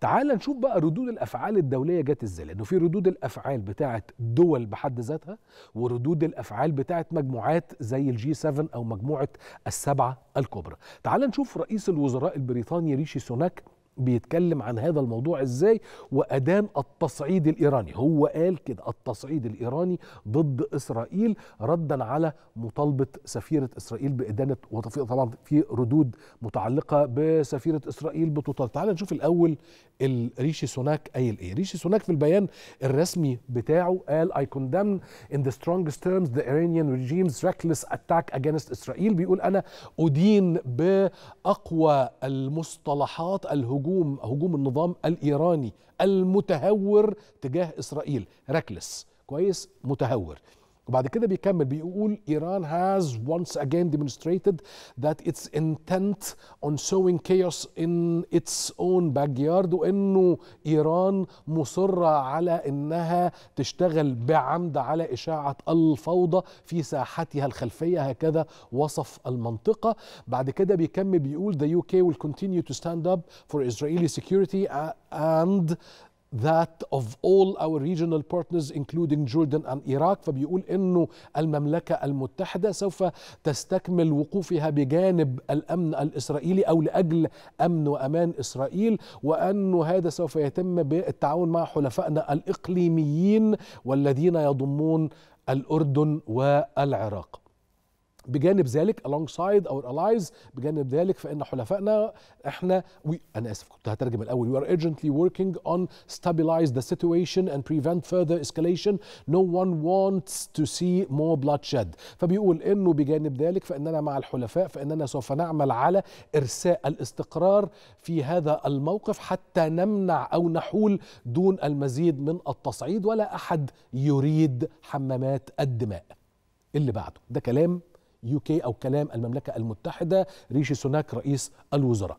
تعال نشوف بقى ردود الافعال الدوليه جت ازاي لانه في ردود الافعال بتاعه دول بحد ذاتها وردود الافعال بتاعه مجموعات زي الجي 7 او مجموعه السبعه الكبرى تعال نشوف رئيس الوزراء البريطاني ريشي سوناك بيتكلم عن هذا الموضوع ازاي وادان التصعيد الايراني هو قال كده التصعيد الايراني ضد اسرائيل ردا على مطالبه سفيره اسرائيل بادانه وتفقيق طبعا في ردود متعلقه بسفيره اسرائيل بتطالب تعال نشوف الاول ريشي سوناك قايل ايه ريشي سوناك في البيان الرسمي بتاعه قال اي condemn ان ذا سترونجست تيرمز ذا ايرانيان ريجيمز reckless اتاك اجينست اسرائيل بيقول انا ادين باقوى المصطلحات الهجوم هجوم هجوم النظام الايراني المتهور تجاه اسرائيل ركلس كويس متهور وبعد كده بيكمل بيقول إيران has once again demonstrated that its intent on sowing chaos in its own backyard وإنه إيران مصرة على إنها تشتغل بعمد على إشاعة الفوضى في ساحتها الخلفية هكذا وصف المنطقة بعد كده بيكمل بيقول the UK will continue to stand up for Israeli security and that of all our regional partners including Jordan and Iraq فبيقول انه المملكة المتحدة سوف تستكمل وقوفها بجانب الامن الاسرائيلي او لاجل امن وامان اسرائيل وانه هذا سوف يتم بالتعاون مع حلفائنا الاقليميين والذين يضمون الاردن والعراق بجانب ذلك alongside our allies بجانب ذلك فإن حلفائنا احنا we, أنا آسف كنت هترجم الأول we are urgently working on stabilize the situation and prevent further escalation no one wants to see more bloodshed فبيقول إنه بجانب ذلك فإننا مع الحلفاء فإننا سوف نعمل على إرساء الاستقرار في هذا الموقف حتى نمنع أو نحول دون المزيد من التصعيد ولا أحد يريد حمامات الدماء اللي بعده ده كلام يو كي أو كلام المملكة المتحدة ريشي سوناك رئيس الوزراء